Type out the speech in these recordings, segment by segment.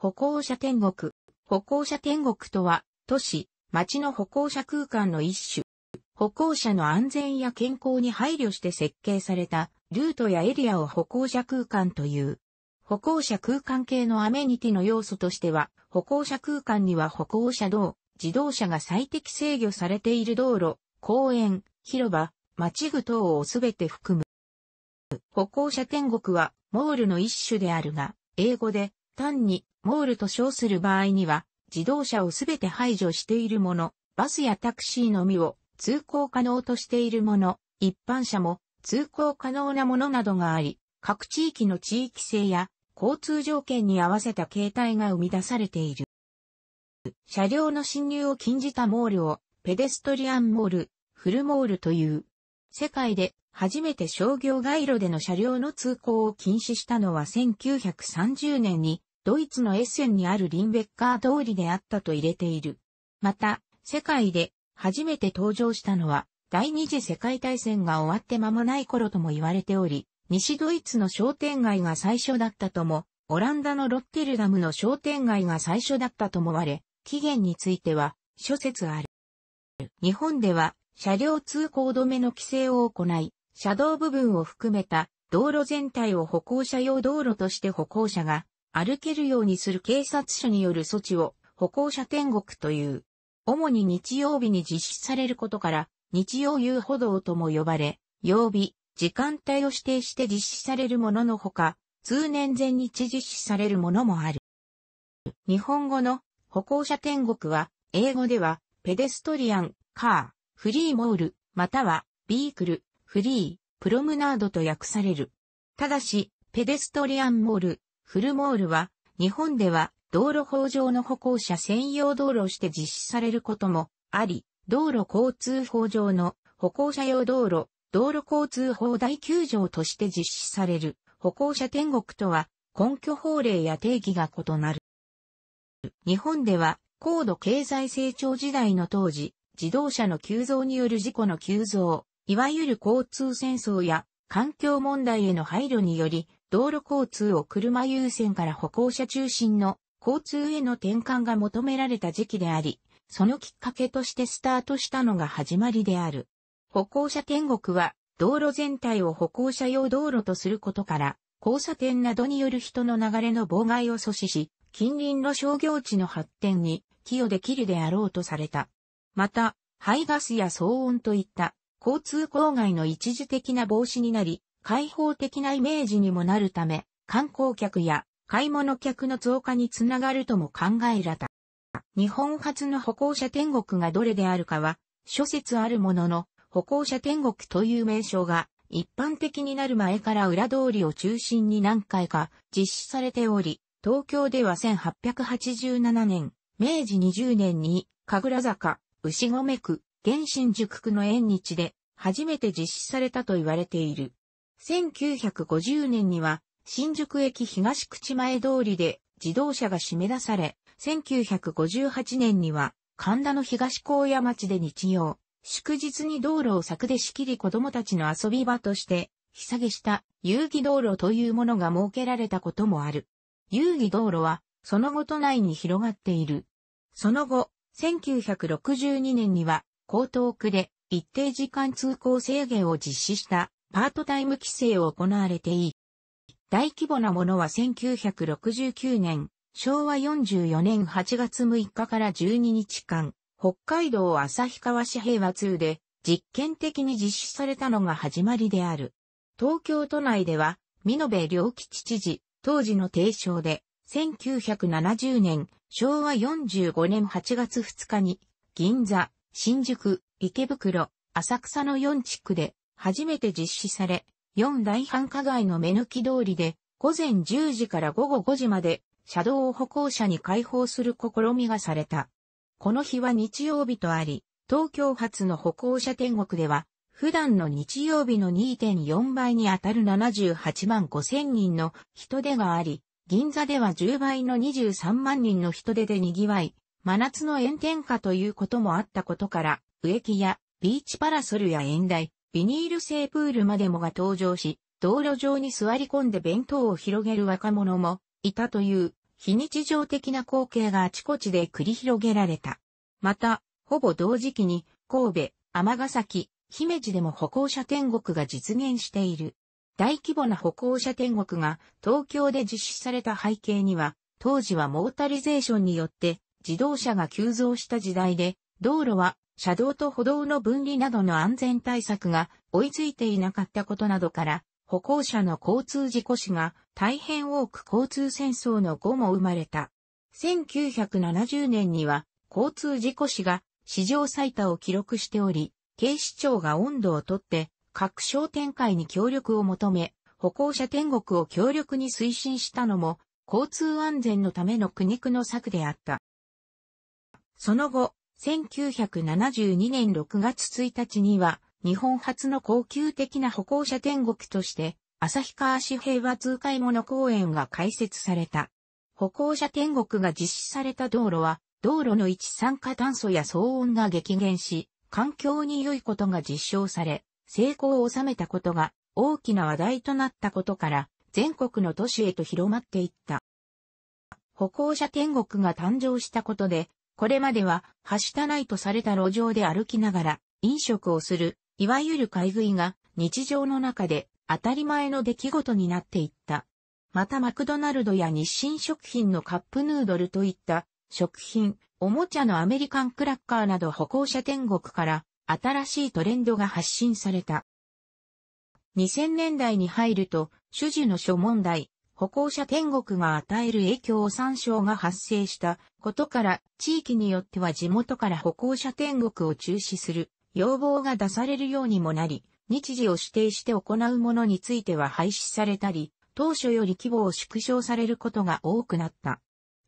歩行者天国。歩行者天国とは、都市、町の歩行者空間の一種。歩行者の安全や健康に配慮して設計されたルートやエリアを歩行者空間という。歩行者空間系のアメニティの要素としては、歩行者空間には歩行者道、自動車が最適制御されている道路、公園、広場、町具等をすべて含む。歩行者天国はモールの一種であるが、英語で単にモールと称する場合には、自動車をすべて排除しているもの、バスやタクシーのみを通行可能としているもの、一般車も通行可能なものなどがあり、各地域の地域性や交通条件に合わせた形態が生み出されている。車両の侵入を禁じたモールをペデストリアンモール、フルモールという。世界で初めて商業街路での車両の通行を禁止したのは1930年にドイツのエッセンにあるリンベッカー通りであったと入れている。また、世界で初めて登場したのは、第二次世界大戦が終わって間もない頃とも言われており、西ドイツの商店街が最初だったとも、オランダのロッテルダムの商店街が最初だったともわれ、起源については諸説ある。日本では車両通行止めの規制を行い、車道部分を含めた道路全体を歩行者用道路として歩行者が歩けるようにする警察署による措置を歩行者天国という。主に日曜日に実施されることから、日曜遊歩道とも呼ばれ、曜日、時間帯を指定して実施されるもののほか、通年前日実施されるものもある。日本語の歩行者天国は、英語では、ペデストリアン、カー、フリーモール、または、ビークル、フリー、プロムナードと訳される。ただし、ペデストリアンモール、フルモールは、日本では道路法上の歩行者専用道路して実施されることもあり、道路交通法上の歩行者用道路、道路交通法第9条として実施される歩行者天国とは根拠法令や定義が異なる。日本では高度経済成長時代の当時、自動車の急増による事故の急増、いわゆる交通戦争や環境問題への配慮により、道路交通を車優先から歩行者中心の交通への転換が求められた時期であり、そのきっかけとしてスタートしたのが始まりである。歩行者天国は、道路全体を歩行者用道路とすることから、交差点などによる人の流れの妨害を阻止し、近隣の商業地の発展に寄与できるであろうとされた。また、排ガスや騒音といった交通郊外の一時的な防止になり、開放的なイメージにもなるため、観光客や買い物客の増加につながるとも考えられた。日本初の歩行者天国がどれであるかは、諸説あるものの、歩行者天国という名称が一般的になる前から裏通りを中心に何回か実施されており、東京では1887年、明治20年に、神楽坂、牛込区、原新宿区の縁日で、初めて実施されたと言われている。1950年には、新宿駅東口前通りで自動車が締め出され、1958年には、神田の東高野町で日曜、祝日に道路を柵で仕切り子供たちの遊び場として、日下げした遊戯道路というものが設けられたこともある。遊戯道路は、その後都内に広がっている。その後、1962年には、江東区で一定時間通行制限を実施したパートタイム規制を行われていい。大規模なものは1969年、昭和44年8月6日から12日間、北海道旭川市平和通で実験的に実施されたのが始まりである。東京都内では、美濃部良吉知事、当時の提唱で、1970年、昭和45年8月2日に、銀座、新宿、池袋、浅草の4地区で初めて実施され、4大繁華街の目抜き通りで、午前10時から午後5時まで、車道を歩行者に開放する試みがされた。この日は日曜日とあり、東京発の歩行者天国では、普段の日曜日の2.4倍にあたる78万5千人の人出があり、銀座では10倍の23万人の人出で賑わい、真夏の炎天下ということもあったことから、植木やビーチパラソルや炎台、ビニール製プールまでもが登場し、道路上に座り込んで弁当を広げる若者もいたという非日常的な光景があちこちで繰り広げられた。また、ほぼ同時期に神戸、尼崎、姫路でも歩行者天国が実現している。大規模な歩行者天国が東京で実施された背景には、当時はモータリゼーションによって自動車が急増した時代で、道路は車道と歩道の分離などの安全対策が追いついていなかったことなどから、歩行者の交通事故死が大変多く交通戦争の後も生まれた。1970年には交通事故死が史上最多を記録しており、警視庁が温度をとって各商店会に協力を求め、歩行者天国を強力に推進したのも交通安全のための苦肉の策であった。その後、1972年6月1日には、日本初の高級的な歩行者天国として、旭川市平和通海物公園が開設された。歩行者天国が実施された道路は、道路の一酸化炭素や騒音が激減し、環境に良いことが実証され、成功を収めたことが大きな話題となったことから、全国の都市へと広まっていった。歩行者天国が誕生したことで、これまでは、はしたないとされた路上で歩きながら、飲食をする、いわゆる買い食いが、日常の中で、当たり前の出来事になっていった。またマクドナルドや日清食品のカップヌードルといった、食品、おもちゃのアメリカンクラッカーなど歩行者天国から、新しいトレンドが発信された。2000年代に入ると、種事の諸問題、歩行者天国が与える影響を参照が発生したことから、地域によっては地元から歩行者天国を中止する要望が出されるようにもなり、日時を指定して行うものについては廃止されたり、当初より規模を縮小されることが多くなった。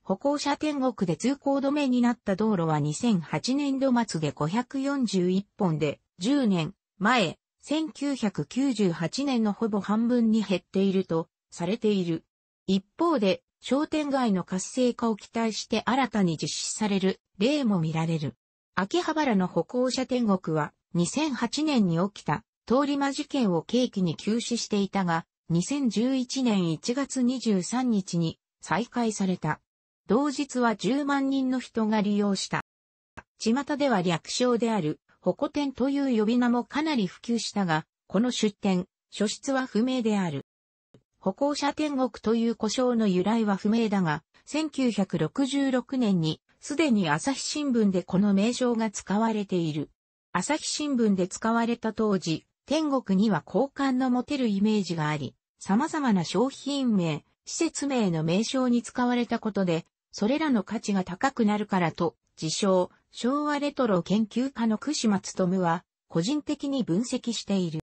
歩行者天国で通行止めになった道路は2008年度末で541本で、10年前、1998年のほぼ半分に減っているとされている。一方で、商店街の活性化を期待して新たに実施される例も見られる。秋葉原の歩行者天国は2008年に起きた通り魔事件を契機に休止していたが、2011年1月23日に再開された。同日は10万人の人が利用した。巷では略称である、ホコ店という呼び名もかなり普及したが、この出店、初出は不明である。歩行者天国という故障の由来は不明だが、1966年にすでに朝日新聞でこの名称が使われている。朝日新聞で使われた当時、天国には好感の持てるイメージがあり、様々な商品名、施設名の名称に使われたことで、それらの価値が高くなるからと、自称、昭和レトロ研究家の串松務は、個人的に分析している。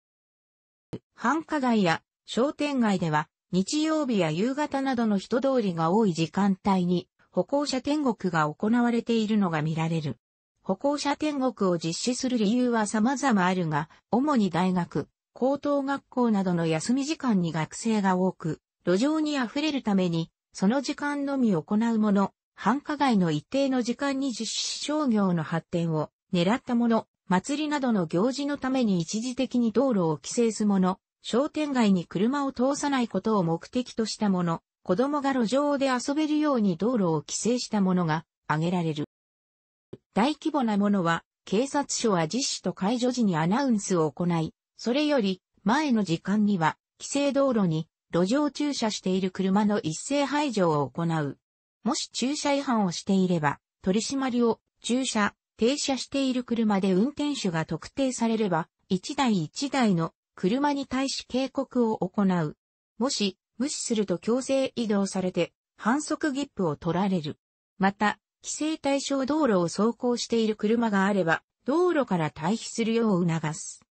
繁華街や商店街では日曜日や夕方などの人通りが多い時間帯に歩行者天国が行われているのが見られる。歩行者天国を実施する理由は様々あるが、主に大学、高等学校などの休み時間に学生が多く、路上に溢れるために、その時間のみ行うもの、繁華街の一定の時間に実施商業の発展を狙ったもの、祭りなどの行事のために一時的に道路を規制すもの、商店街に車を通さないことを目的としたもの、子供が路上で遊べるように道路を規制したものが挙げられる。大規模なものは、警察署は実施と解除時にアナウンスを行い、それより前の時間には、規制道路に路上駐車している車の一斉排除を行う。もし駐車違反をしていれば、取り締まりを駐車、停車している車で運転手が特定されれば、1台1台の車に対し警告を行う。もし、無視すると強制移動されて、反則切符を取られる。また、規制対象道路を走行している車があれば、道路から退避するよう促す。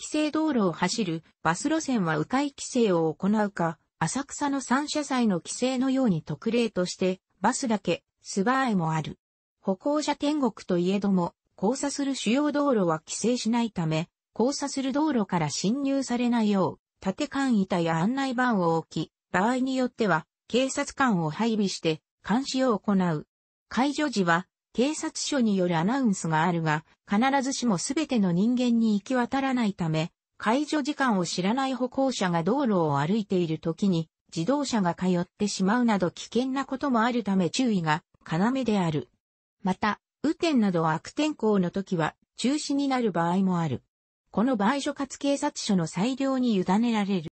規制道路を走るバス路線は迂回規制を行うか、浅草の三車祭の規制のように特例として、バスだけ、スバーエもある。歩行者天国といえども、交差する主要道路は規制しないため、交差する道路から侵入されないよう、縦間板や案内板を置き、場合によっては、警察官を配備して、監視を行う。解除時は、警察署によるアナウンスがあるが、必ずしも全ての人間に行き渡らないため、解除時間を知らない歩行者が道路を歩いている時に、自動車が通ってしまうなど危険なこともあるため注意が要である。また、雨天など悪天候の時は中止になる場合もある。この場合所轄警察署の裁量に委ねられる。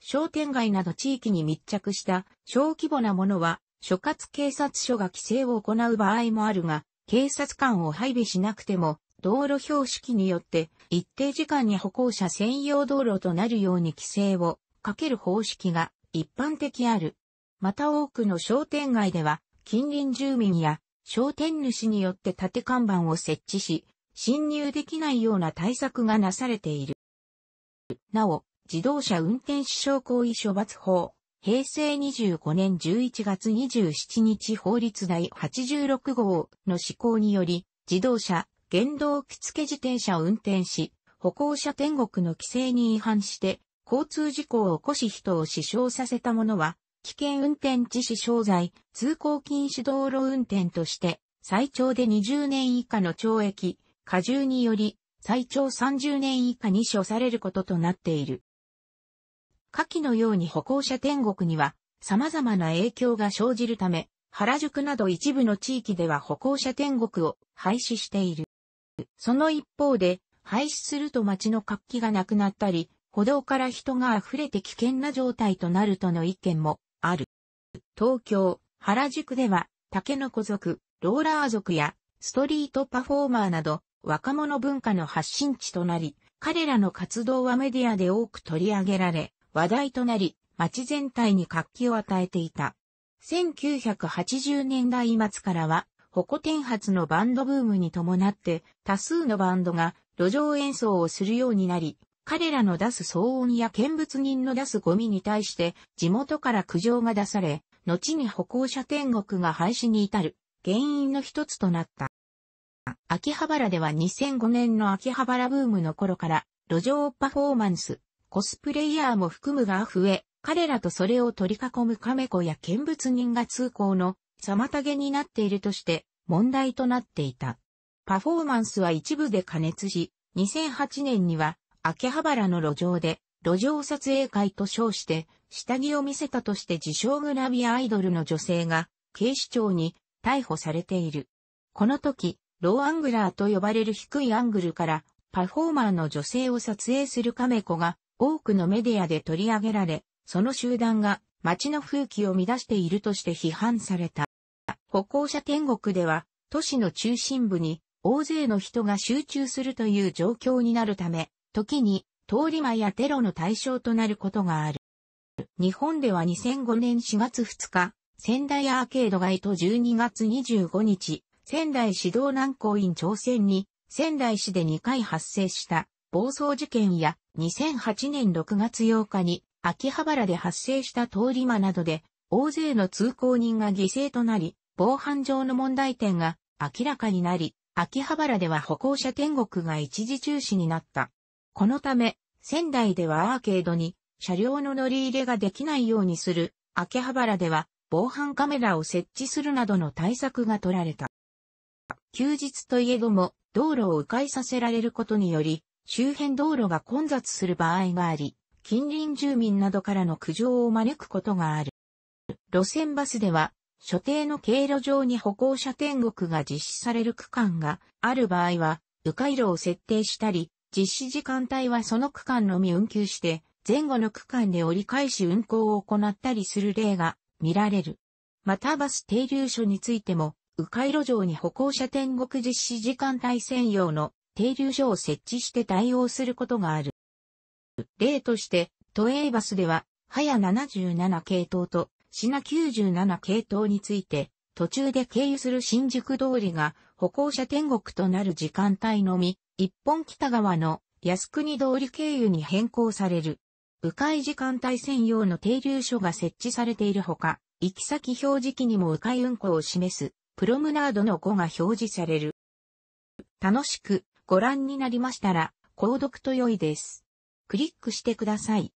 商店街など地域に密着した小規模なものは、所轄警察署が規制を行う場合もあるが、警察官を配備しなくても、道路標識によって一定時間に歩行者専用道路となるように規制をかける方式が一般的ある。また多くの商店街では近隣住民や商店主によって縦看板を設置し、侵入できないような対策がなされている。なお、自動車運転死傷行為処罰法、平成25年11月27日法律第86号の施行により、自動車、原動機付自転車を運転し、歩行者天国の規制に違反して、交通事故を起こし人を死傷させた者は、危険運転致死傷罪、通行禁止道路運転として、最長で20年以下の懲役、過重により、最長30年以下に処されることとなっている。下記のように歩行者天国には様々な影響が生じるため、原宿など一部の地域では歩行者天国を廃止している。その一方で、廃止すると街の活気がなくなったり、歩道から人が溢れて危険な状態となるとの意見もある。東京、原宿では、竹の子族、ローラー族やストリートパフォーマーなど、若者文化の発信地となり、彼らの活動はメディアで多く取り上げられ、話題となり、街全体に活気を与えていた。1980年代末からは、ホコ天発のバンドブームに伴って多数のバンドが路上演奏をするようになり、彼らの出す騒音や見物人の出すゴミに対して地元から苦情が出され、後に歩行者天国が廃止に至る原因の一つとなった。秋葉原では2005年の秋葉原ブームの頃から、路上パフォーマンス、コスプレイヤーも含むが増え、彼らとそれを取り囲む亀子や見物人が通行の妨げになっているとして問題となっていた。パフォーマンスは一部で加熱し、2008年には秋葉原の路上で路上撮影会と称して下着を見せたとして自称グラビアアイドルの女性が警視庁に逮捕されている。この時、ローアングラーと呼ばれる低いアングルからパフォーマーの女性を撮影するカメ子が多くのメディアで取り上げられ、その集団が街の風紀を乱しているとして批判された。歩行者天国では都市の中心部に大勢の人が集中するという状況になるため、時に通り魔やテロの対象となることがある。日本では2005年4月2日、仙台アーケード街と12月25日、仙台市道南港院朝鮮に、仙台市で2回発生した暴走事件や、2008年6月8日に、秋葉原で発生した通り魔などで、大勢の通行人が犠牲となり、防犯上の問題点が明らかになり、秋葉原では歩行者天国が一時中止になった。このため、仙台ではアーケードに車両の乗り入れができないようにする、秋葉原では防犯カメラを設置するなどの対策が取られた。休日といえども、道路を迂回させられることにより、周辺道路が混雑する場合があり、近隣住民などからの苦情を招くことがある。路線バスでは、所定の経路上に歩行者天国が実施される区間がある場合は、迂回路を設定したり、実施時間帯はその区間のみ運休して、前後の区間で折り返し運行を行ったりする例が見られる。またバス停留所についても、迂回路上に歩行者天国実施時間帯専用の停留所を設置して対応することがある。例として、都営バスでは、早77系統と、品97系統について、途中で経由する新宿通りが歩行者天国となる時間帯のみ、一本北側の靖国通り経由に変更される。迂回時間帯専用の停留所が設置されているほか、行き先表示器にも迂回運行を示すプロムナードの5が表示される。楽しくご覧になりましたら、購読と良いです。クリックしてください。